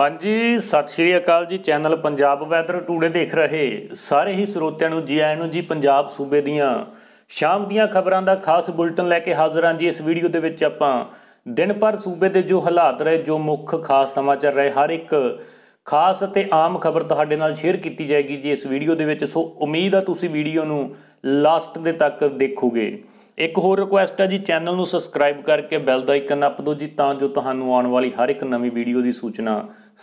ਹਾਂਜੀ ਸਤਿ ਸ਼੍ਰੀ ਅਕਾਲ ਜੀ ਚੈਨਲ ਪੰਜਾਬ ਵੈਦਰ ਟੂਡੇ ਦੇਖ ਰਹੇ ਸਾਰੇ ਹੀ ਸਰੋਤਿਆਂ ਨੂੰ ਜੀ ਆਇਆਂ ਨੂੰ ਜੀ ਪੰਜਾਬ ਸੂਬੇ ਦੀਆਂ ਸ਼ਾਮ ਦੀਆਂ ਖਬਰਾਂ ਦਾ ਖਾਸ ਬੁਲਟਨ ਲੈ ਕੇ ਹਾਜ਼ਰ ਹਾਂ ਜੀ ਇਸ ਵੀਡੀਓ ਦੇ ਵਿੱਚ ਆਪਾਂ ਦਿਨ ਭਰ ਸੂਬੇ ਦੇ ਜੋ ਹਾਲਾਤ ਰਹੇ ਜੋ ਮੁੱਖ ਖਾਸ ਸਮਾਚਾਰ ਰਹੇ ਹਰ ਇੱਕ ਖਾਸ ਅਤੇ ਆਮ ਖਬਰ ਤੁਹਾਡੇ ਨਾਲ ਸ਼ੇਅਰ ਕੀਤੀ ਜਾਏਗੀ ਜੀ ਇਸ ਵੀਡੀਓ ਦੇ ਵਿੱਚ ਸੋ ਉਮੀਦ ਆ ਤੁਸੀਂ ਵੀਡੀਓ ਨੂੰ ਲਾਸਟ ਦੇ ਤੱਕ ਦੇਖੋਗੇ ਇੱਕ ਹੋਰ ਰਿਕੁਐਸਟ ਹੈ ਜੀ ਚੈਨਲ ਨੂੰ ਸਬਸਕ੍ਰਾਈਬ ਕਰਕੇ ਬੈਲ ਦਾ ਆਈਕਨ ਨੱਪ ਦਿਓ ਜੀ ਤਾਂ ਜੋ ਤੁਹਾਨੂੰ ਆਉਣ ਵਾਲੀ ਹਰ ਇੱਕ ਨਵੀਂ ਵੀਡੀਓ ਦੀ ਸੂਚਨਾ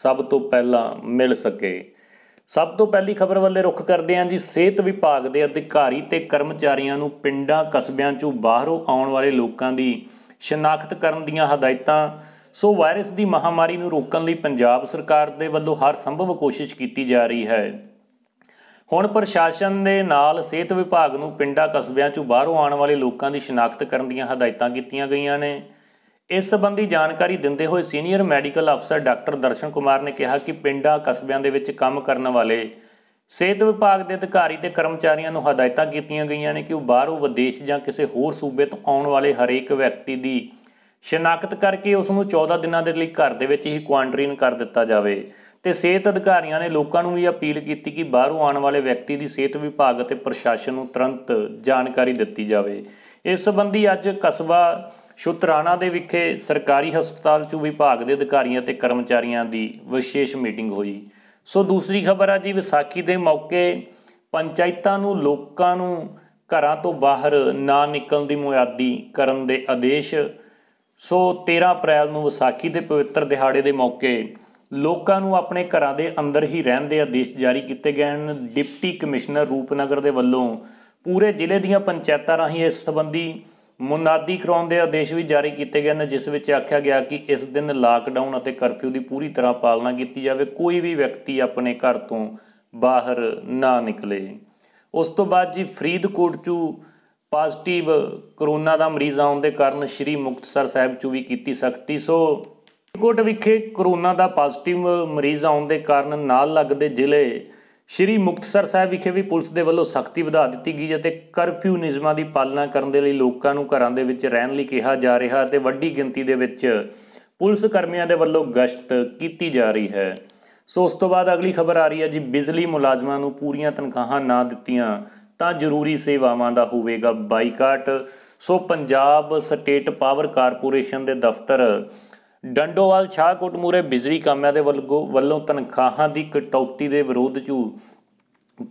ਸਭ ਤੋਂ ਪਹਿਲਾਂ ਮਿਲ ਸਕੇ ਸਭ ਤੋਂ ਪਹਿਲੀ ਖਬਰ ਵੱਲੇ ਰੁਖ ਕਰਦੇ ਹਾਂ ਜੀ ਸਿਹਤ ਵਿਭਾਗ ਦੇ ਅਧਿਕਾਰੀ ਤੇ ਕਰਮਚਾਰੀਆਂ ਨੂੰ ਪਿੰਡਾਂ ਕਸਬਿਆਂ 'ਚੋਂ ਬਾਹਰੋਂ ਆਉਣ ਵਾਲੇ ਲੋਕਾਂ ਦੀ ਸ਼ਨਾਖਤ ਕਰਨ ਦੀਆਂ ਹਦਾਇਤਾਂ ਸੋ ਵਾਇਰਸ ਦੀ ਮਹਾਮਾਰੀ ਨੂੰ ਰੋਕਣ ਲਈ ਪੰਜਾਬ ਸਰਕਾਰ ਦੇ ਵੱਲੋਂ ਹਰ ਸੰਭਵ ਕੋਸ਼ਿਸ਼ ਕੀਤੀ ਜਾ ਰਹੀ ਹੈ ਹੁਣ ਪ੍ਰਸ਼ਾਸਨ ਦੇ ਨਾਲ ਸਿਹਤ ਵਿਭਾਗ ਨੂੰ ਪਿੰਡਾਂ ਕਸਬਿਆਂ 'ਚੋਂ ਬਾਹਰੋਂ ਆਉਣ ਵਾਲੇ ਲੋਕਾਂ ਦੀ ਸ਼ਨਾਖਤ ਕਰਨ ਦੀਆਂ ਹਦਾਇਤਾਂ ਕੀਤੀਆਂ ਗਈਆਂ ਨੇ ਇਸ ਸੰਬੰਧੀ ਜਾਣਕਾਰੀ ਦਿੰਦੇ ਹੋਏ ਸੀਨੀਅਰ ਮੈਡੀਕਲ ਅਫਸਰ ਡਾਕਟਰ ਦਰਸ਼ਨ ਕੁਮਾਰ ਨੇ ਕਿਹਾ ਕਿ ਪਿੰਡਾਂ ਕਸਬਿਆਂ ਦੇ ਵਿੱਚ ਕੰਮ ਕਰਨ ਵਾਲੇ ਸਿਹਤ ਵਿਭਾਗ ਦੇ ਅਧਿਕਾਰੀ ਤੇ ਕਰਮਚਾਰੀਆਂ ਨੂੰ ਹਦਾਇਤਾਂ ਕੀਤੀਆਂ ਗਈਆਂ ਨੇ ਕਿ ਉਹ ਬਾਹਰੋਂ ਵਿਦੇਸ਼ ਜਾਂ ਕਿਸੇ ਹੋਰ ਸੂਬੇ ਤੋਂ ਆਉਣ ਵਾਲੇ ਹਰੇਕ ਵਿਅਕਤੀ ਦੀ ਸ਼ਨਾਖਤ ਕਰਕੇ ਉਸ ਨੂੰ 14 ਦਿਨਾਂ ਦੇ ਲਈ ਘਰ ਦੇ ਵਿੱਚ ਹੀ ਕੁਆਰੰਟਾਈਨ ਕਰ ਦਿੱਤਾ ਜਾਵੇ ਤੇ ਸਿਹਤ ਅਧਿਕਾਰੀਆਂ ਨੇ ਲੋਕਾਂ ਨੂੰ ਵੀ ਅਪੀਲ ਕੀਤੀ ਕਿ ਬਾਹਰੋਂ ਆਉਣ ਵਾਲੇ ਵਿਅਕਤੀ ਦੀ ਸਿਹਤ ਵਿਭਾਗ ਅਤੇ ਪ੍ਰਸ਼ਾਸਨ ਨੂੰ ਤੁਰੰਤ ਜਾਣਕਾਰੀ ਦਿੱਤੀ ਜਾਵੇ ਇਸ ਸੰਬੰਧੀ ਅੱਜ ਕਸਬਾ ਸ਼ੁਤਰਾਣਾ ਦੇ ਵਿਖੇ ਸਰਕਾਰੀ ਹਸਪਤਾਲ 'ਚ ਵਿਭਾਗ ਦੇ ਅਧਿਕਾਰੀਆਂ ਤੇ ਕਰਮਚਾਰੀਆਂ ਦੀ ਵਿਸ਼ੇਸ਼ ਮੀਟਿੰਗ ਹੋਈ ਸੋ ਦੂਸਰੀ ਖਬਰ ਆ ਜੀ ਵਿਸਾਖੀ ਦੇ ਮੌਕੇ ਪੰਚਾਇਤਾਂ ਨੂੰ ਲੋਕਾਂ ਨੂੰ ਘਰਾਂ ਤੋਂ ਬਾਹਰ ਨਾ ਨਿਕਲਣ ਦੀ ਮੁਆਦੀ ਕਰਨ ਦੇ ਆਦੇਸ਼ ਸੋ 13 ਅਪ੍ਰੈਲ ਨੂੰ ਵਿਸਾਖੀ ਦੇ ਪਵਿੱਤਰ ਦਿਹਾੜੇ ਦੇ ਮੌਕੇ ਲੋਕਾਂ ਨੂੰ ਆਪਣੇ ਘਰਾਂ ਦੇ ਅੰਦਰ ਹੀ ਰਹਿਣ ਦੇ ਆਦੇਸ਼ ਜਾਰੀ ਕੀਤੇ ਗਏ ਹਨ ਡਿਪਟੀ ਕਮਿਸ਼ਨਰ ਰੂਪਨਗਰ ਦੇ ਵੱਲੋਂ ਪੂਰੇ ਜ਼ਿਲ੍ਹੇ ਦੀਆਂ ਪੰਚਾਇਤਾਂ ਰਾਹੀਂ ਇਸ ਸੰਬੰਧੀ ਮੁਨਾਦੀ ਕਰਾਉਣ ਦੇ ਆਦੇਸ਼ ਵੀ ਜਾਰੀ ਕੀਤੇ ਗਏ ਹਨ ਜਿਸ ਵਿੱਚ ਆਖਿਆ ਗਿਆ ਕਿ ਇਸ ਦਿਨ ਲਾਕਡਾਊਨ ਅਤੇ ਕਰਫਿਊ ਦੀ ਪੂਰੀ ਤਰ੍ਹਾਂ ਪਾਲਣਾ ਕੀਤੀ ਜਾਵੇ ਕੋਈ ਵੀ ਵਿਅਕਤੀ ਆਪਣੇ ਘਰ ਤੋਂ ਬਾਹਰ ਨਾ ਨਿਕਲੇ ਉਸ ਤੋਂ ਬਾਅਦ ਜੀ ਫਰੀਦਕੋਟ ਚੂ ਪੋਜ਼ਿਟਿਵ ਕਰੋਨਾ ਦਾ ਮਰੀਜ਼ ਆਉਣ ਦੇ ਕਾਰਨ ਸ਼੍ਰੀ ਮੁਕਤਸਰ ਸਾਹਿਬ ਚੂ ਵੀ ਕੀਤੀ ਸਖਤੀ ਸੋ ਕੋਟ ਵਿਖੇ ਕਰੋਨਾ ਦਾ ਪੋਜ਼ਿਟਿਵ ਮਰੀਜ਼ ਆਉਣ ਦੇ ਕਾਰਨ ਨਾਲ ਲੱਗਦੇ ਜ਼ਿਲ੍ਹੇ ਸ਼੍ਰੀ ਮੁਕਤਸਰ ਸਾਹਿਬ ਵਿਖੇ ਵੀ ਪੁਲਿਸ ਦੇ ਵੱਲੋਂ ਸਖਤੀ ਵਧਾ ਦਿੱਤੀ ਗਈ ਅਤੇ ਕਰਫਿਊ ਨਿਯਮਾਂ ਦੀ ਪਾਲਣਾ ਕਰਨ ਦੇ ਲਈ ਲੋਕਾਂ ਨੂੰ ਘਰਾਂ ਦੇ ਵਿੱਚ ਰਹਿਣ ਲਈ ਕਿਹਾ ਜਾ ਰਿਹਾ ਅਤੇ ਵੱਡੀ ਗਿਣਤੀ ਦੇ ਵਿੱਚ ਪੁਲਿਸ ਕਰਮੀਆਂ ਦੇ ਵੱਲੋਂ ਗਸ਼ਤ ਕੀਤੀ ਜਾ ਰਹੀ ਹੈ ਸੋ ਉਸ ਤੋਂ ਬਾਅਦ ਅਗਲੀ ਖਬਰ ਆ ਰਹੀ ਹੈ ਜੀ ਬਿਜਲੀ ਮੁਲਾਜ਼ਮਾਂ ਨੂੰ ਪੂਰੀਆਂ ਤਨਖਾਹਾਂ ਨਾ ਦਿੱਤੀਆਂ ਤਾਂ ਜ਼ਰੂਰੀ ਸੇਵਾਵਾਂ ਦਾ ਹੋਵੇਗਾ ਬਾਈਕਾਟ ਸੋ ਪੰਜਾਬ ਸਟੇਟ ਪਾਵਰ ਕਾਰਪੋਰੇਸ਼ਨ ਦੇ ਦਫ਼ਤਰ ਡੰਡੋਵਾਲ ਸ਼ਾਹਕੋਟ ਮੂਰੇ ਬਿਜਲੀ ਕਾਮਿਆਂ ਦੇ ਵੱਲੋਂ ਤਨਖਾਹਾਂ ਦੀ ਕਟੌਤੀ ਦੇ ਵਿਰੋਧ 'ਚ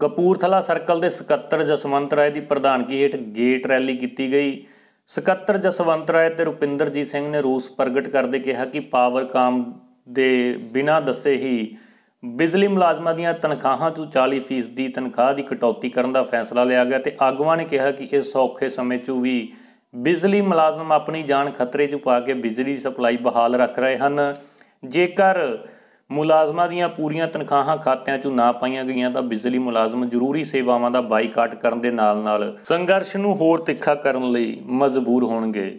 ਕਪੂਰਥਲਾ ਸਰਕਲ ਦੇ ਸਕੱਤਰ ਜਸਵੰਤ ਰਾਏ ਦੀ ਪ੍ਰਧਾਨਗੀ ਹੇਠ ਗੇਟ ਰੈਲੀ ਕੀਤੀ ਗਈ ਸਕੱਤਰ ਜਸਵੰਤ ਰਾਏ ਤੇ ਰੁਪਿੰਦਰਜੀਤ ਸਿੰਘ ਨੇ ਰੋਸ ਪ੍ਰਗਟ ਕਰਦੇ ਕਿਹਾ ਕਿ ਪਾਵਰ ਕਾਮ ਦੇ ਬਿਨਾਂ ਦੱਸੇ ਹੀ ਬਿਜਲੀ ਮੁਲਾਜ਼ਮਾਂ ਦੀਆਂ ਤਨਖਾਹਾਂ ਤੋਂ 40% ਦੀ ਤਨਖਾਹ ਦੀ ਕਟੌਤੀ ਕਰਨ ਦਾ ਫੈਸਲਾ ਲਿਆ ਗਿਆ ਤੇ ਆਗੂਆਂ ਨੇ ਕਿਹਾ ਕਿ ਇਸ ਔਖੇ ਸਮੇਂ 'ਚ ਵੀ ਬਿਜਲੀ ਮੁਲਾਜ਼ਮ ਆਪਣੀ ਜਾਨ ਖਤਰੇ 'ਚ ਪਾ ਕੇ ਬਿਜਲੀ ਸਪਲਾਈ ਬਹਾਲ ਰੱਖ ਰਹੇ ਹਨ ਜੇਕਰ ਮੁਲਾਜ਼ਮਾਂ ਦੀਆਂ ਪੂਰੀਆਂ ਤਨਖਾਹਾਂ ਖਾਤਿਆਂ 'ਚੋਂ ਨਾ ਪਾਈਆਂ ਗਈਆਂ ਤਾਂ ਬਿਜਲੀ ਮੁਲਾਜ਼ਮ ਜ਼ਰੂਰੀ ਸੇਵਾਵਾਂ ਦਾ ਬਾਈਕਾਟ ਕਰਨ ਦੇ ਨਾਲ-ਨਾਲ ਸੰਘਰਸ਼ ਨੂੰ ਹੋਰ ਤਿੱਖਾ ਕਰਨ ਲਈ ਮਜਬੂਰ ਹੋਣਗੇ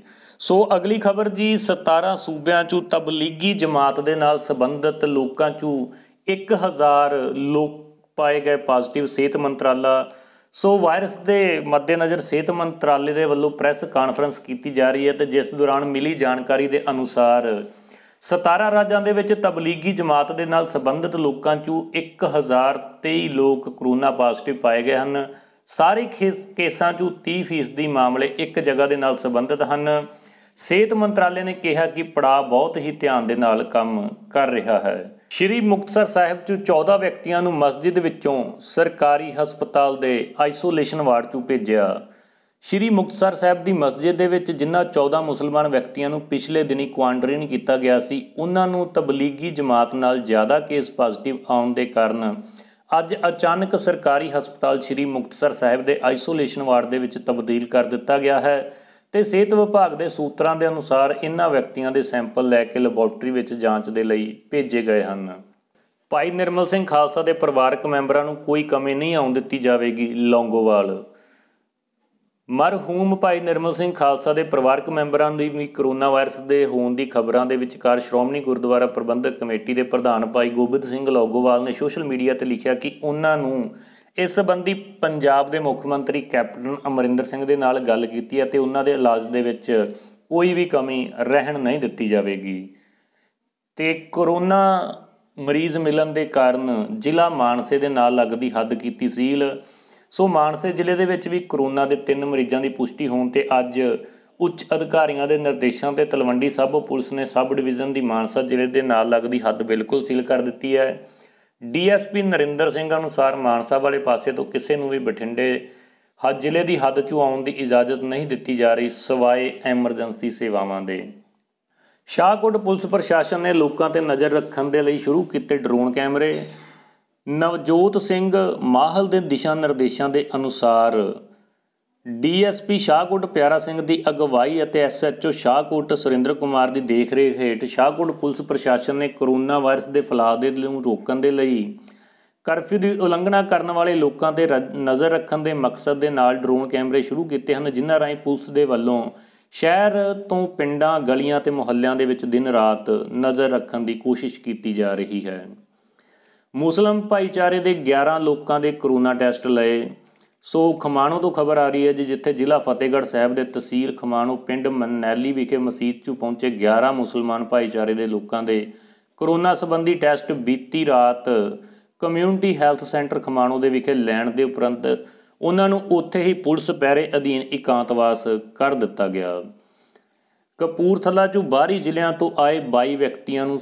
ਸੋ ਅਗਲੀ ਖਬਰ ਜੀ 17 ਸੂਬਿਆਂ 'ਚੋਂ ਤਬਲੀਗੀ ਜਮਾਤ ਦੇ ਨਾਲ ਸੰਬੰਧਿਤ ਲੋਕਾਂ 'ਚੋਂ 1000 ਲੋਕ ਪਾਏ ਗਏ ਪੋਜ਼ਿਟਿਵ ਸਿਹਤ ਮੰਤਰਾਲਾ ਸੋ ਵਾਇਰਸ ਦੇ ਮੱਦੇਨਜ਼ਰ ਸਿਹਤ ਮੰਤਰਾਲੇ ਦੇ ਵੱਲੋਂ ਪ੍ਰੈਸ ਕਾਨਫਰੰਸ ਕੀਤੀ ਜਾ ਰਹੀ ਹੈ ਤੇ ਜਿਸ ਦੌਰਾਨ ਮਿਲੀ ਜਾਣਕਾਰੀ ਦੇ ਅਨੁਸਾਰ 17 ਰਾਜਾਂ ਦੇ ਵਿੱਚ ਤਬਲੀਗੀ ਜਮਾਤ ਦੇ ਨਾਲ ਸੰਬੰਧਿਤ ਲੋਕਾਂ ਚੋਂ 1023 ਲੋਕ ਕਰੋਨਾ ਪਾਜ਼ਿਟਿਵ ਪਾਏ ਗਏ ਹਨ ਸਾਰੇ ਕੇਸਾਂ ਚੋਂ 30% ਦੀ ਮਾਮਲੇ ਇੱਕ ਜਗ੍ਹਾ ਦੇ ਨਾਲ ਸੰਬੰਧਿਤ ਹਨ ਸਿਹਤ ਮੰਤਰਾਲੇ ਨੇ ਕਿਹਾ ਕਿ ਪੜਾ ਬਹੁਤ ਹੀ ਧਿਆਨ ਦੇ ਨਾਲ ਕੰਮ ਕਰ ਰਿਹਾ ਹੈ ਸ਼੍ਰੀ ਮੁਕਤਸਰ ਸਾਹਿਬ 'ਚ 14 ਵਿਅਕਤੀਆਂ ਨੂੰ ਮਸਜਿਦ ਵਿੱਚੋਂ ਸਰਕਾਰੀ ਹਸਪਤਾਲ ਦੇ ਆਈਸੋਲੇਸ਼ਨ ਵਾਰਡ 'ਚ ਭੇਜਿਆ ਸ਼੍ਰੀ ਮੁਕਤਸਰ ਸਾਹਿਬ ਦੀ ਮਸਜਿਦ ਦੇ ਵਿੱਚ ਜਿਨ੍ਹਾਂ 14 ਮੁਸਲਮਾਨ ਵਿਅਕਤੀਆਂ ਨੂੰ ਪਿਛਲੇ ਦਿਨੀ ਕੁਆਰੰਟਾਈਨ ਕੀਤਾ ਗਿਆ ਸੀ ਉਹਨਾਂ ਨੂੰ ਤਬਲੀਗੀ ਜਮਾਤ ਨਾਲ ਜ਼ਿਆਦਾ ਕੇਸ ਪੋਜ਼ਿਟਿਵ ਆਉਣ ਦੇ ਕਾਰਨ ਅੱਜ ਅਚਾਨਕ ਸਰਕਾਰੀ ਹਸਪਤਾਲ ਸ਼੍ਰੀ ਮੁਕਤਸਰ ਸਾਹਿਬ ਦੇ ਆਈਸੋਲੇਸ਼ਨ ਵਾਰਡ ਦੇ ਵਿੱਚ ਤਬਦੀਲ ਕਰ ਦਿੱਤਾ ਗਿਆ ਹੈ ਤੇ ਸਿਹਤ ਵਿਭਾਗ ਦੇ ਸੂਤਰਾਂ ਦੇ ਅਨੁਸਾਰ ਇਨ੍ਹਾਂ ਵਿਅਕਤੀਆਂ ਦੇ ਸੈਂਪਲ ਲੈ ਕੇ ਲੈਬੋਰਟਰੀ ਵਿੱਚ ਜਾਂਚ ਦੇ ਲਈ ਭੇਜੇ ਗਏ ਹਨ ਭਾਈ ਨਿਰਮਲ ਸਿੰਘ ਖਾਲਸਾ ਦੇ ਪਰਿਵਾਰਕ ਮੈਂਬਰਾਂ ਨੂੰ ਕੋਈ ਕਮੀ ਨਹੀਂ ਆਉਣ ਦਿੱਤੀ ਜਾਵੇਗੀ ਲੌਂਗੋਵਾਲ ਮਰਹੂਮ ਭਾਈ ਨਿਰਮਲ ਸਿੰਘ ਖਾਲਸਾ ਦੇ ਪਰਿਵਾਰਕ ਮੈਂਬਰਾਂ ਦੀ ਵੀ ਕਰੋਨਾ ਵਾਇਰਸ ਦੇ ਹੋਣ ਦੀ ਖਬਰਾਂ ਦੇ ਵਿਚਕਾਰ ਸ਼੍ਰੋਮਣੀ ਗੁਰਦੁਆਰਾ ਪ੍ਰਬੰਧਕ ਕਮੇਟੀ ਦੇ ਪ੍ਰਧਾਨ ਭਾਈ ਗੋਬਿੰਦ ਸਿੰਘ ਲੌਗੋਵਾਲ ਨੇ ਸੋਸ਼ਲ ਮੀਡੀਆ ਤੇ ਲਿਖਿਆ ਕਿ ਉਹਨਾਂ ਨੂੰ ਇਸ ਸੰਬੰਧੀ ਪੰਜਾਬ ਦੇ ਮੁੱਖ ਮੰਤਰੀ ਕੈਪਟਨ ਅਮਰਿੰਦਰ ਸਿੰਘ ਦੇ ਨਾਲ ਗੱਲ ਕੀਤੀ ਅਤੇ ਉਹਨਾਂ ਦੇ ਇਲਾਜ ਦੇ ਵਿੱਚ ਕੋਈ ਵੀ ਕਮੀ ਰਹਿਣ ਨਹੀਂ ਦਿੱਤੀ ਜਾਵੇਗੀ ਤੇ ਕਰੋਨਾ ਮਰੀਜ਼ ਮਿਲਣ ਦੇ ਕਾਰਨ ਜ਼ਿਲ੍ਹਾ ਮਾਨਸੇ ਦੇ ਨਾਲ ਲੱਗਦੀ ਹੱਦ ਕੀਤੀ ਸੀਲ ਸੋ ਮਾਨਸੇ ਜ਼ਿਲ੍ਹੇ ਦੇ ਵਿੱਚ ਵੀ ਕਰੋਨਾ ਦੇ ਤਿੰਨ ਮਰੀਜ਼ਾਂ ਦੀ ਪੁਸ਼ਟੀ ਹੋਣ ਤੇ ਅੱਜ ਉੱਚ ਅਧਿਕਾਰੀਆਂ ਦੇ ਨਿਰਦੇਸ਼ਾਂ ਤੇ ਤਲਵੰਡੀ ਸਾਬੋ ਪੁਲਿਸ ਨੇ ਸਬ ਡਿਵੀਜ਼ਨ ਦੀ ਮਾਨਸਾ ਜ਼ਿਲ੍ਹੇ ਦੇ ਨਾਲ ਲੱਗਦੀ ਹੱਦ ਬਿਲਕੁਲ ਸੀਲ ਕਰ ਦਿੱਤੀ ਹੈ ਡੀਐਸਪੀ ਨਰਿੰਦਰ ਸਿੰਘ ਅਨੁਸਾਰ ਮਾਨਸਾ ਵਾਲੇ ਪਾਸੇ ਤੋਂ ਕਿਸੇ ਨੂੰ ਵੀ ਬਠਿੰਡੇ ਹੱਦ ਜ਼ਿਲ੍ਹੇ ਦੀ ਹੱਦ 'ਚੋਂ ਆਉਣ ਦੀ ਇਜਾਜ਼ਤ ਨਹੀਂ ਦਿੱਤੀ ਜਾ ਰਹੀ ਸਿਵਾਏ ਐਮਰਜੈਂਸੀ ਸੇਵਾਵਾਂ ਦੇ ਸ਼ਾਹਕੋਟ ਪੁਲਿਸ ਪ੍ਰਸ਼ਾਸਨ ਨੇ ਲੋਕਾਂ ਤੇ ਨਜ਼ਰ ਰੱਖਣ ਦੇ ਲਈ ਸ਼ੁਰੂ ਕੀਤੇ ਡਰੋਨ ਕੈਮਰੇ ਨਵਜੋਤ ਸਿੰਘ ਮਾਹਲ ਦੇ ਦਿਸ਼ਾ ਨਿਰਦੇਸ਼ਾਂ ਦੇ ਅਨੁਸਾਰ ਡੀਐਸਪੀ ਸ਼ਾਹਕੋਟ ਪਿਆਰਾ ਸਿੰਘ ਦੀ ਅਗਵਾਈ ਅਤੇ ਐਸਐਚਓ ਸ਼ਾਹਕੋਟ ਸੁਰਿੰਦਰ ਕੁਮਾਰ ਦੀ ਦੇਖਰੇਖ ਹੇਠ ਸ਼ਾਹਕੋਟ ਪੁਲਿਸ ਪ੍ਰਸ਼ਾਸਨ ਨੇ ਕੋਰੋਨਾ ਵਾਇਰਸ ਦੇ ਫੈਲਾਅ ਦੇ ਨੂੰ ਰੋਕਣ ਦੇ ਲਈ ਕਰਫਿਊ ਦੀ ਉਲੰਘਣਾ ਕਰਨ ਵਾਲੇ ਲੋਕਾਂ ਤੇ ਨਜ਼ਰ ਰੱਖਣ ਦੇ ਮਕਸਦ ਦੇ ਨਾਲ ਡਰੋਨ ਕੈਮਰੇ ਸ਼ੁਰੂ ਕੀਤੇ ਹਨ ਜਿਨ੍ਹਾਂ ਰਾਹੀਂ ਪੁਲਿਸ ਦੇ ਵੱਲੋਂ ਸ਼ਹਿਰ ਤੋਂ ਪਿੰਡਾਂ ਗਲੀਆਂ ਤੇ ਮੁਹੱਲਿਆਂ ਦੇ ਵਿੱਚ ਦਿਨ ਰਾਤ ਨਜ਼ਰ ਰੱਖਣ ਦੀ ਕੋਸ਼ਿਸ਼ ਕੀਤੀ ਜਾ ਰਹੀ ਹੈ ਮੁਸਲਮ ਭਾਈਚਾਰੇ ਦੇ 11 ਲੋਕਾਂ ਦੇ ਕਰੋਨਾ ਟੈਸਟ ਲਏ ਸੋ ਖਮਾਣੋ ਤੋਂ ਖਬਰ ਆ ਰਹੀ ਹੈ ਜੀ ਜਿੱਥੇ ਜ਼ਿਲ੍ਹਾ ਫਤਿਹਗੜ੍ਹ ਸਾਹਿਬ ਦੇ ਤਹਿਸੀਲ ਖਮਾਣੋ ਪਿੰਡ ਮਨੈਲੀ ਵਿਖੇ ਮਸਜਿਦ 'ਚ ਪਹੁੰਚੇ 11 ਮੁਸਲਮਾਨ ਭਾਈਚਾਰੇ ਦੇ ਲੋਕਾਂ ਦੇ ਕਰੋਨਾ ਸੰਬੰਧੀ ਟੈਸਟ ਬੀਤੀ ਰਾਤ ਕਮਿਊਨਿਟੀ ਹੈਲਥ ਸੈਂਟਰ ਖਮਾਣੋ ਦੇ ਵਿਖੇ ਲੈਣ ਦੇ ਉਪਰੰਤ ਉਹਨਾਂ ਨੂੰ ਉੱਥੇ ਹੀ ਪੁਲਿਸ ਪਹਿਰੇ ਅਧੀਨ ਇਕਾਂਤਵਾਸ ਕਰ ਦਿੱਤਾ ਗਿਆ ਕਪੂਰਥਲਾ 'ਚੋਂ ਬਾਹਰੀ ਜ਼ਿਲ੍ਹਿਆਂ ਤੋਂ ਆਏ 22 ਵਿਅਕਤੀਆਂ ਨੂੰ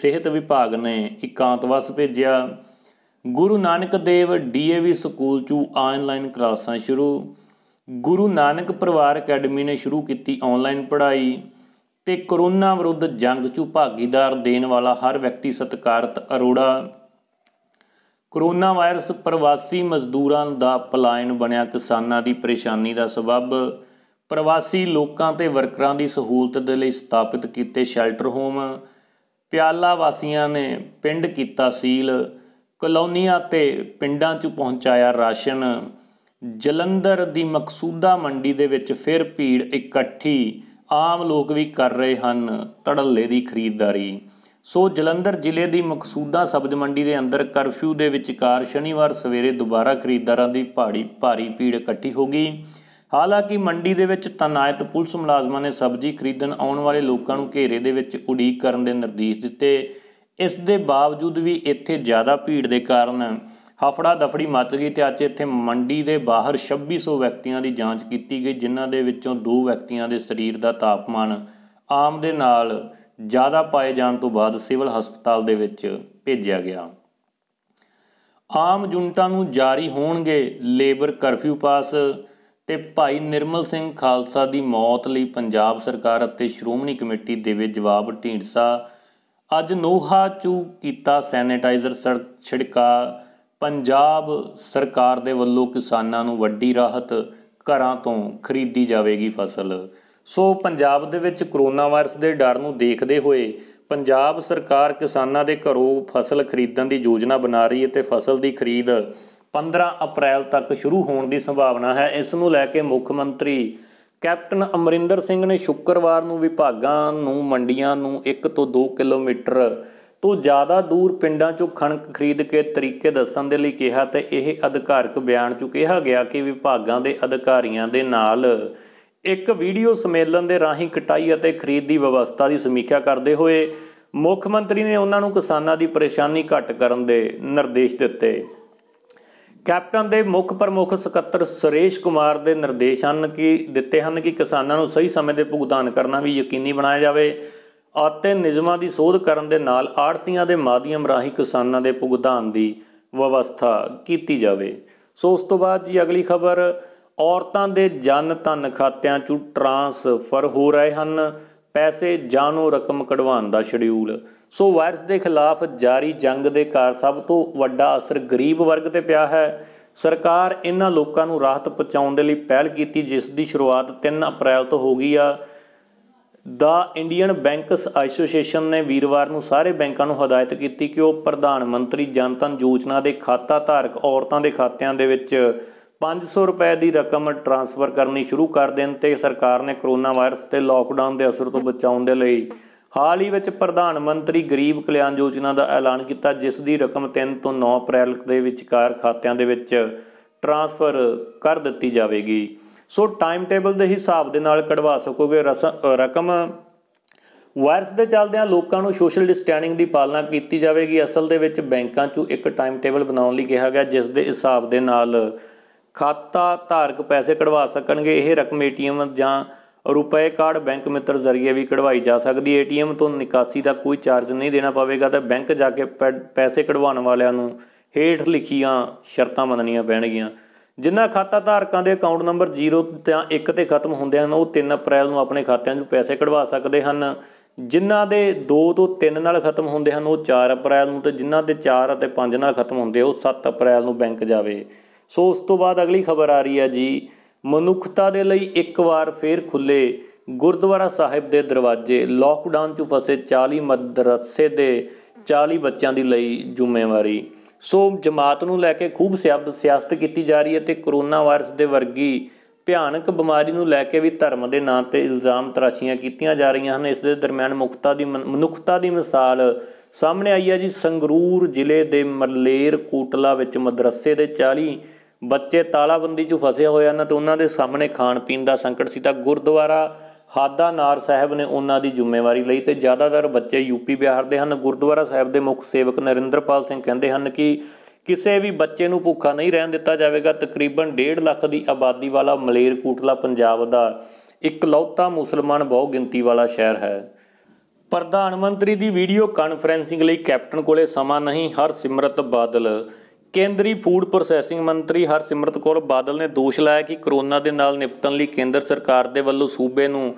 ਸਿਹਤ ਵਿਭਾਗ ਨੇ ਇਕਾਂਤਵਾਸ ਭੇਜਿਆ ਗੁਰੂ ਨਾਨਕ ਦੇਵ ਡੀਏਵੀ ਸਕੂਲ 'ਚ ਆਨਲਾਈਨ ਕਲਾਸਾਂ ਸ਼ੁਰੂ ਗੁਰੂ ਨਾਨਕ ਪਰਿਵਾਰ ਅਕੈਡਮੀ ਨੇ ਸ਼ੁਰੂ ਕੀਤੀ ਆਨਲਾਈਨ ਪੜ੍ਹਾਈ ਤੇ ਕਰੋਨਾ ਵਿਰੁੱਧ ਜੰਗ 'ਚ ਭਾਗੀਦਾਰ ਦੇਣ ਵਾਲਾ ਹਰ ਵਿਅਕਤੀ ਸਤਕਾਰਤ ਅਰੋੜਾ ਕਰੋਨਾ ਵਾਇਰਸ ਪ੍ਰਵਾਸੀ ਮਜ਼ਦੂਰਾਂ ਦਾ ਪਲਾਇਨ ਬਣਿਆ ਕਿਸਾਨਾਂ ਦੀ ਪਰੇਸ਼ਾਨੀ ਦਾ ਸਬਬ ਪ੍ਰਵਾਸੀ ਲੋਕਾਂ ਤੇ ਵਰਕਰਾਂ ਦੀ ਸਹੂਲਤ ਦੇ ਲਈ ਸਥਾਪਿਤ ਕੀਤੇ ਸ਼ੈਲਟਰ ਹੋਮ ਪਿਆਲਾ ਵਾਸੀਆਂ ਨੇ ਪਿੰਡ ਕੀਤਾ ਸੀਲ ਕਲੋਨੀਆਂ ਤੇ ਪਿੰਡਾਂ 'ਚ ਪਹੁੰਚਾਇਆ ਰਾਸ਼ਨ ਜਲੰਧਰ ਦੀ ਮਕਸੂਦਾ ਮੰਡੀ ਦੇ ਵਿੱਚ ਫਿਰ ਭੀੜ ਇਕੱਠੀ ਆਮ ਲੋਕ ਵੀ ਕਰ ਰਹੇ ਹਨ ਤੜੱਲੇ ਦੀ ਖਰੀਦਦਾਰੀ ਸੋ ਜਲੰਧਰ ਜ਼ਿਲ੍ਹੇ ਦੀ ਮਕਸੂਦਾ ਸਬਜ਼ ਮੰਡੀ ਦੇ ਅੰਦਰ ਕਰਫਿਊ ਦੇ ਵਿਚਕਾਰ ਸ਼ਨੀਵਾਰ ਸਵੇਰੇ ਦੁਬਾਰਾ ਖਰੀਦਦਾਰਾਂ ਦੀ ਭਾਰੀ ਭਾਰੀ ਭੀੜ ਇਕੱਠੀ ਹੋ ਗਈ ਹਾਲਾਂਕਿ ਮੰਡੀ ਦੇ ਵਿੱਚ ਤਨਾਇਤ ਪੁਲਿਸ ਮੁਲਾਜ਼ਮਾਂ ਨੇ ਸਬਜ਼ੀ ਖਰੀਦਣ ਆਉਣ ਵਾਲੇ ਲੋਕਾਂ ਨੂੰ ਘੇਰੇ ਦੇ ਵਿੱਚ ਉਡੀਕ ਕਰਨ ਦੇ ਨਿਰਦੇਸ਼ ਦਿੱਤੇ ਇਸ ਦੇ ਬਾਵਜੂਦ ਵੀ ਇੱਥੇ ਜ਼ਿਆਦਾ ਭੀੜ ਦੇ ਕਾਰਨ ਹਫੜਾ ਦਫੜੀ ਮੱਚ ਗਈ ਤੇ ਅੱਜ ਇੱਥੇ ਮੰਡੀ ਦੇ ਬਾਹਰ 2600 ਵਿਅਕਤੀਆਂ ਦੀ ਜਾਂਚ ਕੀਤੀ ਗਈ ਜਿਨ੍ਹਾਂ ਦੇ ਵਿੱਚੋਂ ਦੋ ਵਿਅਕਤੀਆਂ ਦੇ ਸਰੀਰ ਦਾ ਤਾਪਮਾਨ ਆਮ ਦੇ ਨਾਲ ਜ਼ਿਆਦਾ ਪਾਏ ਜਾਣ ਤੋਂ ਬਾਅਦ ਸਿਵਲ ਹਸਪਤਾਲ ਦੇ ਵਿੱਚ ਭੇਜਿਆ ਗਿਆ ਆਮ ਜੁਨਟਾਂ ਨੂੰ ਜਾਰੀ ਹੋਣਗੇ ਲੇਬਰ ਕਰਫਿਊ ਪਾਸ ਤੇ ਭਾਈ ਨਿਰਮਲ ਸਿੰਘ ਖਾਲਸਾ ਦੀ ਮੌਤ ਲਈ ਪੰਜਾਬ ਸਰਕਾਰ ਅਤੇ ਸ਼੍ਰੋਮਣੀ ਕਮੇਟੀ ਦੇਵੇ ਜਵਾਬ ਢੀਂਡਸਾ ਅੱਜ ਨੋਹਾ ਚੂ ਕੀਤਾ ਸੈਨੇਟਾਈਜ਼ਰ ਛਿੜਕਾ ਪੰਜਾਬ ਸਰਕਾਰ ਦੇ ਵੱਲੋਂ ਕਿਸਾਨਾਂ ਨੂੰ ਵੱਡੀ ਰਾਹਤ ਘਰਾਂ ਤੋਂ ਖਰੀਦੀ ਜਾਵੇਗੀ ਫਸਲ ਸੋ ਪੰਜਾਬ ਦੇ ਵਿੱਚ ਕਰੋਨਾ ਵਾਇਰਸ ਦੇ ਡਰ ਨੂੰ ਦੇਖਦੇ ਹੋਏ ਪੰਜਾਬ ਸਰਕਾਰ ਕਿਸਾਨਾਂ ਦੇ ਘਰੋਂ ਫਸਲ ਖਰੀਦਣ ਦੀ ਯੋਜਨਾ ਬਣਾ ਰਹੀ ਹੈ ਤੇ ਫਸਲ ਦੀ ਖਰੀਦ 15 ਅਪ੍ਰੈਲ ਤੱਕ ਸ਼ੁਰੂ ਹੋਣ ਦੀ ਸੰਭਾਵਨਾ ਹੈ ਇਸ ਨੂੰ ਲੈ ਕੇ ਮੁੱਖ ਮੰਤਰੀ ਕੈਪਟਨ ਅਮਰਿੰਦਰ ਸਿੰਘ ਨੇ ਸ਼ੁੱਕਰਵਾਰ ਨੂੰ ਵਿਭਾਗਾਂ ਨੂੰ ਮੰਡੀਆਂ ਨੂੰ 1 ਤੋਂ 2 ਕਿਲੋਮੀਟਰ ਤੋਂ ਜ਼ਿਆਦਾ ਦੂਰ ਪਿੰਡਾਂ 'ਚੋਂ ਖਣਕ ਖਰੀਦ ਕੇ ਤਰੀਕੇ ਦੱਸਣ ਦੇ ਲਈ ਕਿਹਾ ਤੇ ਇਹ ਅਧਿਕਾਰਕ ਬਿਆਨ 'ਚੋਂ ਕਿਹਾ ਗਿਆ ਕਿ ਵਿਭਾਗਾਂ ਦੇ ਅਧਿਕਾਰੀਆਂ ਦੇ ਨਾਲ ਇੱਕ ਵੀਡੀਓ ਸਮੇਲਨ ਦੇ ਰਾਹੀਂ ਕਟਾਈ ਅਤੇ ਖਰੀਦ ਦੀ ਵਿਵਸਥਾ ਦੀ ਸਮੀਖਿਆ ਕਰਦੇ ਹੋਏ ਮੁੱਖ ਮੰਤਰੀ ਨੇ ਉਹਨਾਂ ਨੂੰ ਕਿਸਾਨਾਂ ਦੀ ਪਰੇਸ਼ਾਨੀ ਘੱਟ ਕਰਨ ਦੇ ਨਿਰਦੇਸ਼ ਦਿੱਤੇ ਕੈਪਟਨ ਦੇ ਮੁੱਖ ਪ੍ਰਮੁੱਖ ਸਕੱਤਰ ਸੁਰੇਸ਼ ਕੁਮਾਰ ਦੇ ਨਿਰਦੇਸ਼ ਹਨ ਕਿ ਦਿੱਤੇ ਹਨ ਕਿ ਕਿਸਾਨਾਂ ਨੂੰ ਸਹੀ ਸਮੇਂ ਤੇ ਭੁਗਤਾਨ ਕਰਨਾ ਵੀ ਯਕੀਨੀ ਬਣਾਇਆ ਜਾਵੇ ਅਤੇ ਨਿਯਮਾਂ ਦੀ ਸੋਧ ਕਰਨ ਦੇ ਨਾਲ ਆੜਤੀਆਂ ਦੇ ਮਾਧਿਅਮ ਰਾਹੀਂ ਕਿਸਾਨਾਂ ਦੇ ਭੁਗਤਾਨ ਦੀ ਵਿਵਸਥਾ ਕੀਤੀ ਜਾਵੇ ਸੋ ਉਸ ਤੋਂ ਬਾਅਦ ਜੀ ਅਗਲੀ ਖਬਰ ਔਰਤਾਂ ਦੇ ਜਨ ਧਨ ਖਾਤਿਆਂ 'ਚ ਟ੍ਰਾਂਸਫਰ ਹੋ ਰਹੇ ਹਨ ਪੈਸੇ ਜਾਨੋ ਰਕਮ ਕਢਵਾਉਣ ਦਾ ਸ਼ਡਿਊਲ ਸੋ ਵਾਇਰਸ ਦੇ ਖਿਲਾਫ ਜਾਰੀ ਜੰਗ ਦੇ ਕਾਰਨ ਸਭ ਤੋਂ ਵੱਡਾ ਅਸਰ ਗਰੀਬ ਵਰਗ ਤੇ ਪਿਆ ਹੈ ਸਰਕਾਰ ਇਹਨਾਂ ਲੋਕਾਂ ਨੂੰ ਰਾਹਤ ਪਹੁੰਚਾਉਣ ਦੇ ਲਈ ਪਹਿਲ ਕੀਤੀ ਜਿਸ ਦੀ ਸ਼ੁਰੂਆਤ 3 ਅਪ੍ਰੈਲ ਤੋਂ ਹੋ ਗਈ ਆ ਦਾ ਇੰਡੀਅਨ ਬੈਂਕਸ ਐਸੋਸੀਏਸ਼ਨ ਨੇ ਵੀਰਵਾਰ ਨੂੰ ਸਾਰੇ ਬੈਂਕਾਂ ਨੂੰ ਹਦਾਇਤ ਕੀਤੀ ਕਿ ਉਹ ਪ੍ਰਧਾਨ ਮੰਤਰੀ ਜਨ ਧਨ ਯੋਜਨਾ ਦੇ ਖਾਤਾ ਧਾਰਕ ਔਰਤਾਂ ਦੇ ਖਾਤਿਆਂ ਦੇ ਵਿੱਚ 500 ਰੁਪਏ ਦੀ ਰਕਮ ਟ੍ਰਾਂਸਫਰ ਕਰਨੀ ਸ਼ੁਰੂ ਕਰ ਦੇਣ ਤੇ ਸਰਕਾਰ ਨੇ ਕੋਰੋਨਾ ਵਾਇਰਸ ਤੇ ਲਾਕਡਾਊਨ ਦੇ ਅਸਰ ਤੋਂ ਬਚਾਉਣ ਦੇ ਲਈ ਹਾਲ ਹੀ ਵਿੱਚ ਪ੍ਰਧਾਨ ਮੰਤਰੀ ਗਰੀਬ ਕਲਿਆਣ ਯੋਜਨਾ ਦਾ ਐਲਾਨ ਕੀਤਾ ਜਿਸ ਦੀ ਰਕਮ 3 ਤੋਂ 9 ਅਪ੍ਰੈਲ ਦੇ ਵਿਚਕਾਰ ਖਾਤਿਆਂ ਦੇ ਵਿੱਚ ਟ੍ਰਾਂਸਫਰ ਕਰ ਦਿੱਤੀ ਜਾਵੇਗੀ ਸੋ ਟਾਈਮ ਟੇਬਲ ਦੇ ਹਿਸਾਬ ਦੇ ਨਾਲ ਕਢਵਾ ਸਕੋਗੇ ਰਕਮ ਵਾਇਰਸ ਦੇ ਚੱਲਦਿਆਂ ਲੋਕਾਂ ਨੂੰ ਸੋਸ਼ਲ ਡਿਸਟੈਂਸਿੰਗ ਦੀ ਪਾਲਣਾ ਕੀਤੀ ਜਾਵੇਗੀ ਅਸਲ ਦੇ ਵਿੱਚ ਬੈਂਕਾਂ 'ਚੋਂ ਇੱਕ ਟਾਈਮ ਟੇਬਲ ਬਣਾਉਣ ਲਈ ਕਿਹਾ ਗਿਆ ਜਿਸ ਦੇ ਹਿਸਾਬ ਦੇ ਨਾਲ ਖਾਤਾ ਧਾਰਕ ਪੈਸੇ ਕਢਵਾ ਸਕਣਗੇ ਇਹ ਰਕਮ ਏਟੀਐਮ ਜਾਂ ਰੁਪਏ ਕਾਰਡ ਬੈਂਕ ਮਿੱਤਰ ਜ਼ਰੀਏ ਵੀ ਕਢਵਾਈ ਜਾ ਸਕਦੀ ਹੈ ਏਟੀਐਮ ਤੋਂ ਨਿਕਾਸੀ ਦਾ ਕੋਈ ਚਾਰਜ ਨਹੀਂ ਦੇਣਾ ਪਵੇਗਾ ਤੇ ਬੈਂਕ ਜਾ ਕੇ ਪੈਸੇ ਕਢਵਾਉਣ ਵਾਲਿਆਂ ਨੂੰ ਹੇਠ ਲਿਖੀਆਂ ਸ਼ਰਤਾਂ ਮੰਨਣੀਆਂ ਪੈਣਗੀਆਂ ਜਿਨ੍ਹਾਂ ਖਾਤਾ ਧਾਰਕਾਂ ਦੇ ਅਕਾਊਂਟ ਨੰਬਰ 0 ਤੋਂ 1 ਤੇ ਖਤਮ ਹੁੰਦੇ ਹਨ ਉਹ 3 ਅਪ੍ਰੈਲ ਨੂੰ ਆਪਣੇ ਖਾਤਿਆਂ 'ਚੋਂ ਪੈਸੇ ਕਢਵਾ ਸਕਦੇ ਹਨ ਜਿਨ੍ਹਾਂ ਦੇ 2 ਤੋਂ 3 ਨਾਲ ਖਤਮ ਹੁੰਦੇ ਹਨ ਉਹ 4 ਅਪ੍ਰੈਲ ਨੂੰ ਤੇ ਜਿਨ੍ਹਾਂ ਦੇ 4 ਅਤੇ 5 ਨਾਲ ਖਤਮ ਹੁੰਦੇ ਉਹ 7 ਅਪ੍ਰੈਲ ਨੂੰ ਬੈਂਕ ਜਾਵੇ ਸੋ ਉਸ ਤੋਂ ਬਾਅਦ ਅਗਲੀ ਖਬਰ ਆ ਰਹੀ ਹੈ ਜੀ ਮਨੁੱਖਤਾ ਦੇ ਲਈ ਇੱਕ ਵਾਰ ਫੇਰ ਖੁੱਲੇ ਗੁਰਦੁਆਰਾ ਸਾਹਿਬ ਦੇ ਦਰਵਾਜ਼ੇ ਲਾਕਡਾਊਨ 'ਚ ਫਸੇ 40 ਮਦਰਸੇ ਦੇ 40 ਬੱਚਿਆਂ ਦੀ ਲਈ ਜ਼ਿੰਮੇਵਾਰੀ ਸੋ ਜਮਾਤ ਨੂੰ ਲੈ ਕੇ ਖੂਬ ਸਿਆਸਤ ਕੀਤੀ ਜਾ ਰਹੀ ਹੈ ਤੇ ਕਰੋਨਾ ਵਾਇਰਸ ਦੇ ਵਰਗੀ ਭਿਆਨਕ ਬਿਮਾਰੀ ਨੂੰ ਲੈ ਕੇ ਵੀ ਧਰਮ ਦੇ ਨਾਂ ਤੇ ਇਲਜ਼ਾਮ ਤਰਾਸ਼ੀਆਂ ਕੀਤੀਆਂ ਜਾ ਰਹੀਆਂ ਹਨ ਇਸ ਦੇ ਦਰਮਿਆਨ ਮੁਕਤਾ ਦੀ ਮਨੁੱਖਤਾ ਦੀ ਮਿਸਾਲ ਸਾਹਮਣੇ ਆਈ ਹੈ ਜੀ ਸੰਗਰੂਰ ਜ਼ਿਲ੍ਹੇ ਦੇ ਮਲੇਰ ਕੋਟਲਾ ਵਿੱਚ ਮਦਰਸੇ ਦੇ 40 ਬੱਚੇ ਤਾਲਾਬੰਦੀ 'ਚ ਫਸੇ ਹੋਏ ਹਨ ਤੇ ਉਹਨਾਂ ਦੇ ਸਾਹਮਣੇ ਖਾਣ ਪੀਣ ਦਾ ਸੰਕਟ ਸੀ ਤਾਂ ਗੁਰਦੁਆਰਾ ਹਾਦਾ ਨਾਰ ਸਾਹਿਬ ਨੇ ਉਹਨਾਂ ਦੀ ਜ਼ਿੰਮੇਵਾਰੀ ਲਈ ਤੇ ਜ਼ਿਆਦਾਤਰ ਬੱਚੇ ਯੂਪੀ ਬਿਹਾਰ ਦੇ ਹਨ ਗੁਰਦੁਆਰਾ ਸਾਹਿਬ ਦੇ ਮੁੱਖ ਸੇਵਕ ਨਰਿੰਦਰਪਾਲ ਸਿੰਘ ਕਹਿੰਦੇ ਹਨ ਕਿ ਕਿਸੇ ਵੀ ਬੱਚੇ ਨੂੰ ਭੁੱਖਾ ਨਹੀਂ ਰਹਿਣ ਦਿੱਤਾ ਜਾਵੇਗਾ ਤਕਰੀਬਨ 1.5 ਲੱਖ ਦੀ ਆਬਾਦੀ ਵਾਲਾ ਮਲੇਰਕੋਟਲਾ ਪੰਜਾਬ ਦਾ ਇਕਲੌਤਾ ਮੁਸਲਮਾਨ ਬਹੁ ਗਿਣਤੀ ਵਾਲਾ ਸ਼ਹਿਰ ਹੈ ਪ੍ਰਧਾਨ ਮੰਤਰੀ ਦੀ ਵੀਡੀਓ ਕਾਨਫਰੈਂਸਿੰਗ ਲਈ ਕੈਪਟਨ ਕੋਲੇ ਸਮਾਂ ਨਹੀਂ ਹਰ ਸਿਮਰਤ ਬਾਦਲ ਕੇਂਦਰੀ ਫੂਡ ਪ੍ਰੋਸੈਸਿੰਗ ਮੰਤਰੀ ਹਰਸਿਮਰਤ ਕੌਰ ਬਾਦਲ ਨੇ ਦੋਸ਼ ਲਾਇਆ ਕਿ ਕਰੋਨਾ ਦੇ ਨਾਲ ਨਿਪਟਣ ਲਈ ਕੇਂਦਰ ਸਰਕਾਰ ਦੇ ਵੱਲੋਂ ਸੂਬੇ ਨੂੰ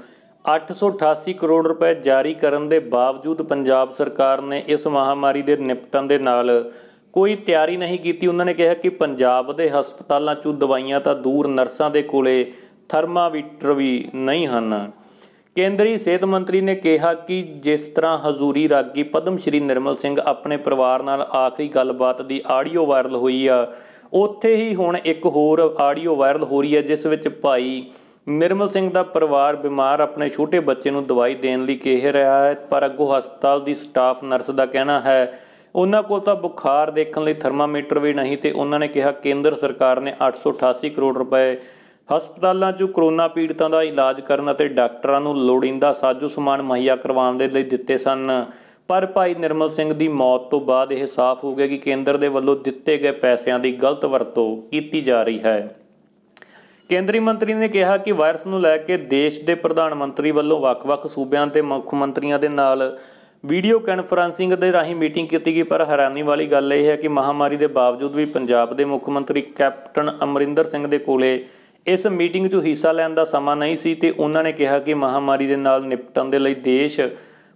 888 ਕਰੋੜ ਰੁਪਏ ਜਾਰੀ ਕਰਨ ਦੇ ਬਾਵਜੂਦ ਪੰਜਾਬ ਸਰਕਾਰ ਨੇ ਇਸ ਮਹਾਮਾਰੀ ਦੇ ਨਿਪਟਣ ਦੇ ਨਾਲ ਕੋਈ ਤਿਆਰੀ ਨਹੀਂ ਕੀਤੀ ਉਹਨਾਂ ਨੇ ਕਿਹਾ ਕਿ ਪੰਜਾਬ ਦੇ ਹਸਪਤਾਲਾਂ 'ਚੋਂ ਦਵਾਈਆਂ ਤਾਂ ਦੂਰ ਨਰਸਾਂ ਦੇ ਕੋਲੇ ਥਰਮਾਮੀਟਰ ਵੀ ਨਹੀਂ ਹਨ ਕੇਂਦਰੀ ਸਿਹਤ ਮੰਤਰੀ ਨੇ ਕਿਹਾ ਕਿ ਜਿਸ ਤਰ੍ਹਾਂ ਹਜ਼ੂਰੀ ਰਾਗੀ ਪਦਮ ਸ਼੍ਰੀ ਨਿਰਮਲ ਸਿੰਘ ਆਪਣੇ ਪਰਿਵਾਰ ਨਾਲ ਆਖਰੀ ਗੱਲਬਾਤ ਦੀ ਆਡੀਓ ਵਾਇਰਲ ਹੋਈ ਆ ਉੱਥੇ ਹੀ ਹੁਣ ਇੱਕ ਹੋਰ ਆਡੀਓ ਵਾਇਰਲ ਹੋ ਰਹੀ ਹੈ ਜਿਸ ਵਿੱਚ ਭਾਈ ਨਿਰਮਲ ਸਿੰਘ ਦਾ ਪਰਿਵਾਰ ਬਿਮਾਰ ਆਪਣੇ ਛੋਟੇ ਬੱਚੇ ਨੂੰ ਦਵਾਈ ਦੇਣ ਲਈ ਕਹਿ ਰਿਹਾ ਹੈ ਪਰ ਅੱਗੋ ਹਸਪਤਾਲ ਦੀ ਸਟਾਫ ਨਰਸ ਦਾ ਕਹਿਣਾ ਹੈ ਉਹਨਾਂ ਕੋਲ ਤਾਂ ਬੁਖਾਰ ਦੇਖਣ ਲਈ ਥਰਮਾਮੀਟਰ ਵੀ ਨਹੀਂ ਤੇ ਉਹਨਾਂ ਨੇ ਕਿਹਾ ਕੇਂਦਰ ਸਰਕਾਰ ਨੇ 888 ਕਰੋੜ ਰੁਪਏ ਹਸਪਤਾਲਾਂ 'ਚ ਕਰੋਨਾ ਪੀੜਤਾਂ ਦਾ ਇਲਾਜ ਕਰਨ ਅਤੇ ਡਾਕਟਰਾਂ ਨੂੰ ਲੋੜੀਂਦਾ ਸਾਜ਼ੋ ਸਮਾਨ ਮਹਈਆ ਕਰਵਾਉਣ ਦੇ ਲਈ ਦਿੱਤੇ ਸਨ ਪਰ ਭਾਈ ਨਿਰਮਲ ਸਿੰਘ ਦੀ ਮੌਤ ਤੋਂ ਬਾਅਦ ਇਹ ਸਾਫ਼ ਹੋ ਗਿਆ ਕਿ ਕੇਂਦਰ ਦੇ ਵੱਲੋਂ ਦਿੱਤੇ ਗਏ ਪੈਸਿਆਂ ਦੀ ਗਲਤ ਵਰਤੋਂ ਕੀਤੀ ਜਾ ਰਹੀ ਹੈ ਕੇਂਦਰੀ ਮੰਤਰੀ ਨੇ ਕਿਹਾ ਕਿ ਵਾਇਰਸ ਨੂੰ ਲੈ ਕੇ ਦੇਸ਼ ਦੇ ਪ੍ਰਧਾਨ ਮੰਤਰੀ ਵੱਲੋਂ ਵੱਖ-ਵੱਖ ਸੂਬਿਆਂ ਦੇ ਮੁੱਖ ਮੰਤਰੀਆਂ ਦੇ ਨਾਲ ਵੀਡੀਓ ਕਾਨਫਰੰਸਿੰਗ ਦੇ ਰਾਹੀਂ ਮੀਟਿੰਗ ਕੀਤੀ ਗਈ ਪਰ ਹੈਰਾਨੀ ਵਾਲੀ ਗੱਲ ਇਹ ਹੈ ਕਿ ਮਹਾਮਾਰੀ ਦੇ ਬਾਵਜੂਦ ਵੀ ਪੰਜਾਬ ਦੇ ਮੁੱਖ ਮੰਤਰੀ ਕੈਪਟਨ ਅਮਰਿੰਦਰ ਸਿੰਘ ਦੇ ਕੋਲੇ ਇਸ ਮੀਟਿੰਗ 'ਚ ਹਿੱਸਾ ਲੈਣ ਦਾ ਸਮਾਂ ਨਹੀਂ ਸੀ ਤੇ ਉਹਨਾਂ ਨੇ ਕਿਹਾ ਕਿ ਮਹਾਮਾਰੀ ਦੇ ਨਾਲ ਨਿਪਟਣ ਦੇ ਲਈ ਦੇਸ਼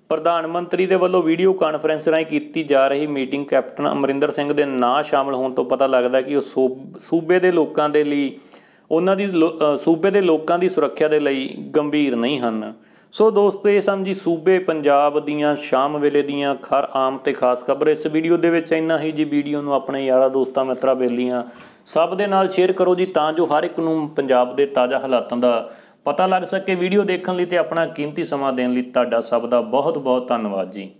ਪ੍ਰਧਾਨ ਮੰਤਰੀ ਦੇ ਵੱਲੋਂ ਵੀਡੀਓ ਕਾਨਫਰੰਸ ਰਾਹੀਂ ਕੀਤੀ ਜਾ ਰਹੀ ਮੀਟਿੰਗ ਕੈਪਟਨ ਅਮਰਿੰਦਰ ਸਿੰਘ ਦੇ ਨਾਂ ਸ਼ਾਮਲ ਹੋਣ ਤੋਂ ਪਤਾ ਲੱਗਦਾ ਕਿ ਉਹ ਸੂਬੇ ਦੇ ਲੋਕਾਂ ਦੇ ਲਈ ਉਹਨਾਂ ਦੀ ਸੂਬੇ ਦੇ ਲੋਕਾਂ ਦੀ ਸੁਰੱਖਿਆ ਦੇ ਲਈ ਗੰਭੀਰ ਨਹੀਂ ਹਨ ਸੋ ਦੋਸਤੋ ਇਹ ਸਮਝੀ ਸੂਬੇ ਪੰਜਾਬ ਦੀਆਂ ਸ਼ਾਮ ਵੇਲੇ ਦੀਆਂ ਖਰ ਆਮ ਤੇ ਖਾਸ ਖਬਰ ਇਸ ਵੀਡੀਓ ਦੇ ਵਿੱਚ ਇੰਨਾ ਹੀ ਜੀ ਵੀਡੀਓ ਨੂੰ ਆਪਣੇ ਯਾਰਾ ਦੋਸਤਾਂ ਮਿੱਤਰਾਂ ਬੇਲੀਆਂ ਸਭ ਦੇ ਨਾਲ ਸ਼ੇਅਰ ਕਰੋ ਜੀ ਤਾਂ ਜੋ ਹਰ ਇੱਕ ਨੂੰ ਪੰਜਾਬ ਦੇ ਤਾਜ਼ਾ ਹਾਲਾਤਾਂ ਦਾ ਪਤਾ ਲੱਗ ਸਕੇ ਵੀਡੀਓ ਦੇਖਣ ਲਈ ਤੇ ਆਪਣਾ ਕੀਮਤੀ ਸਮਾਂ ਦੇਣ ਲਈ ਤੁਹਾਡਾ ਸਭ ਦਾ ਬਹੁਤ ਬਹੁਤ ਧੰਨਵਾਦ ਜੀ